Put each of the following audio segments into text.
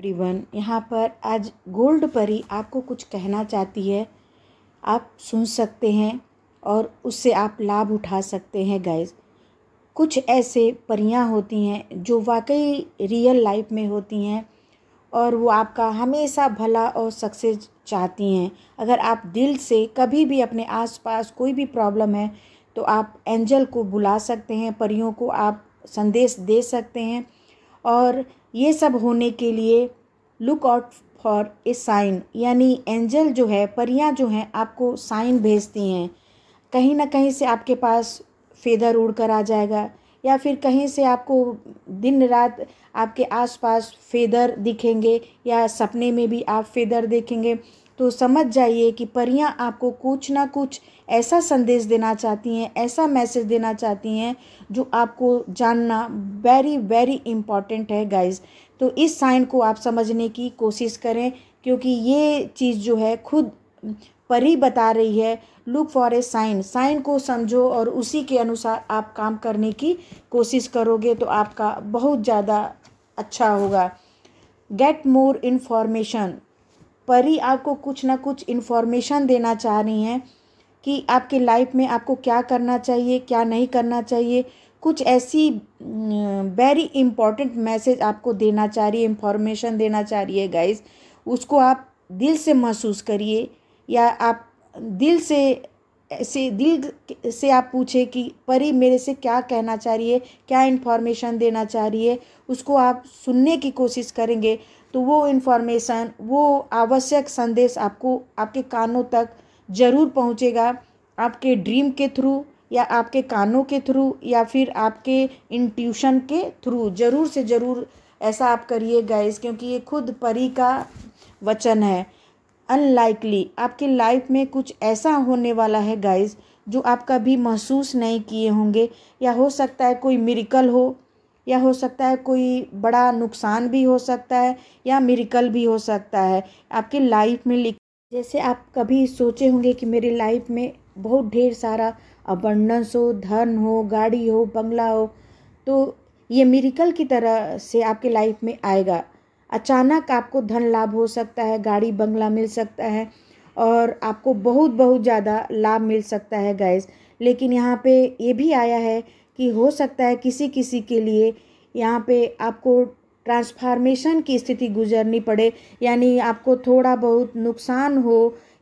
प्रिवन यहाँ पर आज गोल्ड परी आपको कुछ कहना चाहती है आप सुन सकते हैं और उससे आप लाभ उठा सकते हैं गाइस कुछ ऐसे परियां होती हैं जो वाकई रियल लाइफ में होती हैं और वो आपका हमेशा भला और सक्सेस चाहती हैं अगर आप दिल से कभी भी अपने आसपास कोई भी प्रॉब्लम है तो आप एंजल को बुला सकते हैं परियों को आप संदेश दे सकते हैं और ये सब होने के लिए look out for a sign यानी एंजल जो है परियां जो हैं आपको साइन भेजती हैं कहीं ना कहीं से आपके पास फेदर उड़ कर आ जाएगा या फिर कहीं से आपको दिन रात आपके आसपास फेदर दिखेंगे या सपने में भी आप फेदर देखेंगे तो समझ जाइए कि परियां आपको कुछ ना कुछ ऐसा संदेश देना चाहती हैं ऐसा मैसेज देना चाहती हैं जो आपको जानना वेरी वेरी इम्पॉर्टेंट है गाइस तो इस साइन को आप समझने की कोशिश करें क्योंकि ये चीज़ जो है खुद परी बता रही है look for a sign sign को समझो और उसी के अनुसार आप काम करने की कोशिश करोगे तो आपका बहुत ज़्यादा अच्छा होगा गेट मोर इन्फॉर्मेशन परी आपको कुछ ना कुछ इन्फॉर्मेशन देना चाह रही हैं कि आपके लाइफ में आपको क्या करना चाहिए क्या नहीं करना चाहिए कुछ ऐसी वेरी इम्पॉर्टेंट मैसेज आपको देना चाह रही है इन्फॉर्मेशन देना चाह रही है गाइज उसको आप दिल से महसूस करिए या आप दिल से से दिल से आप पूछे कि परी मेरे से क्या कहना चाह रही है क्या इन्फॉर्मेशन देना चाह रही है उसको आप सुनने की कोशिश करेंगे तो वो इन्फॉर्मेशन वो आवश्यक संदेश आपको आपके कानों तक ज़रूर पहुँचेगा आपके ड्रीम के थ्रू या आपके कानों के थ्रू या फिर आपके इंट्यूशन के थ्रू ज़रूर से ज़रूर ऐसा आप करिए गाइस क्योंकि ये खुद परी का वचन है अनलाइकली आपके लाइफ में कुछ ऐसा होने वाला है गाइस जो आप कभी महसूस नहीं किए होंगे या हो सकता है कोई मिरिकल हो या हो सकता है कोई बड़ा नुकसान भी हो सकता है या मिरिकल भी हो सकता है आपके लाइफ में लिख जैसे आप कभी सोचे होंगे कि मेरी लाइफ में बहुत ढेर सारा अबंडस हो धन हो गाड़ी हो बंगला हो तो ये मिरिकल की तरह से आपके लाइफ में आएगा अचानक आपको धन लाभ हो सकता है गाड़ी बंगला मिल सकता है और आपको बहुत बहुत ज़्यादा लाभ मिल सकता है गैस लेकिन यहाँ पे ये भी आया है कि हो सकता है किसी किसी के लिए यहाँ पे आपको ट्रांसफार्मेशन की स्थिति गुजरनी पड़े यानी आपको थोड़ा बहुत नुकसान हो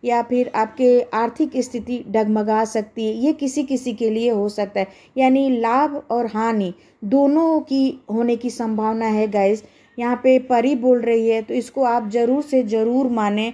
या फिर आपके आर्थिक स्थिति डगमगा सकती है ये किसी किसी के लिए हो सकता है यानी लाभ और हानि दोनों की होने की संभावना है गैस यहाँ पे परी बोल रही है तो इसको आप ज़रूर से ज़रूर माने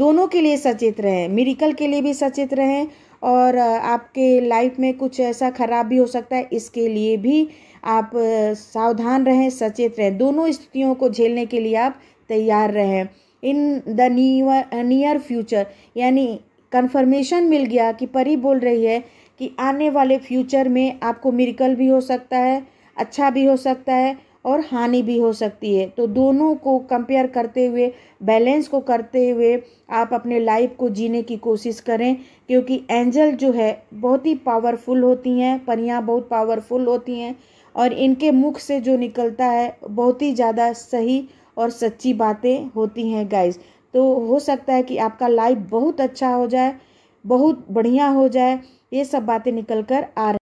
दोनों के लिए सचेत रहें मेरिकल के लिए भी सचेत रहें और आपके लाइफ में कुछ ऐसा ख़राब भी हो सकता है इसके लिए भी आप सावधान रहें सचेत रहें दोनों स्थितियों को झेलने के लिए आप तैयार रहें इन द नियर फ्यूचर यानी कंफर्मेशन मिल गया कि परी बोल रही है कि आने वाले फ्यूचर में आपको मेरिकल भी हो सकता है अच्छा भी हो सकता है और हानि भी हो सकती है तो दोनों को कंपेयर करते हुए बैलेंस को करते हुए आप अपने लाइफ को जीने की कोशिश करें क्योंकि एंजल जो है बहुत ही पावरफुल होती हैं परियाँ बहुत पावरफुल होती हैं और इनके मुख से जो निकलता है बहुत ही ज़्यादा सही और सच्ची बातें होती हैं गाइस तो हो सकता है कि आपका लाइफ बहुत अच्छा हो जाए बहुत बढ़िया हो जाए ये सब बातें निकल कर आ रही